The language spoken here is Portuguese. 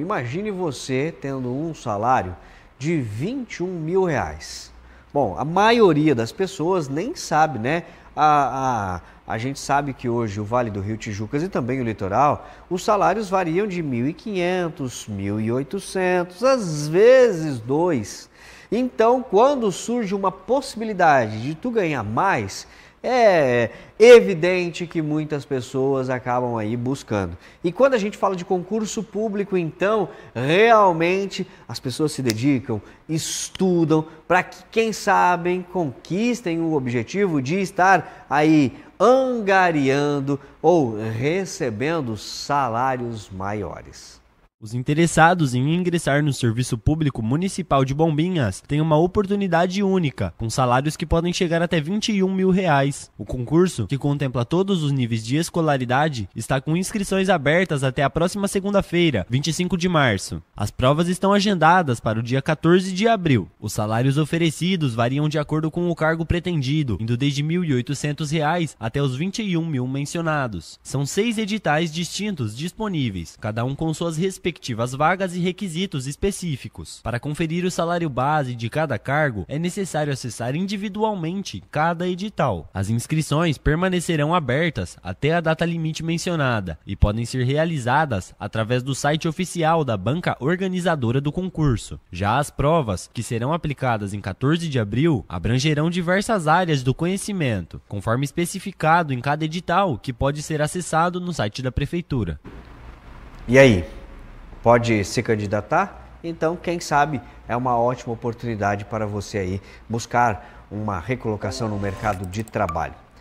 Imagine você tendo um salário de 21 mil reais. Bom, a maioria das pessoas nem sabe, né? A, a, a gente sabe que hoje o Vale do Rio Tijucas e também o litoral, os salários variam de 1.500, 1.800, às vezes dois. Então, quando surge uma possibilidade de tu ganhar mais, é, é evidente que muitas pessoas acabam aí buscando. E quando a gente fala de concurso público, então, realmente as pessoas se dedicam, estudam para que, quem sabe conquistem o objetivo de estar aí angariando ou recebendo salários maiores. Os interessados em ingressar no Serviço Público Municipal de Bombinhas têm uma oportunidade única, com salários que podem chegar até 21 mil reais. O concurso, que contempla todos os níveis de escolaridade, está com inscrições abertas até a próxima segunda-feira, 25 de março. As provas estão agendadas para o dia 14 de abril. Os salários oferecidos variam de acordo com o cargo pretendido, indo desde R$ 1.800 reais até os 21 mil mencionados. São seis editais distintos disponíveis, cada um com suas respectivas respectivas vagas e requisitos específicos. Para conferir o salário base de cada cargo, é necessário acessar individualmente cada edital. As inscrições permanecerão abertas até a data limite mencionada e podem ser realizadas através do site oficial da banca organizadora do concurso. Já as provas, que serão aplicadas em 14 de abril, abrangerão diversas áreas do conhecimento, conforme especificado em cada edital que pode ser acessado no site da Prefeitura. E aí, pode se candidatar? Então, quem sabe é uma ótima oportunidade para você aí buscar uma recolocação no mercado de trabalho.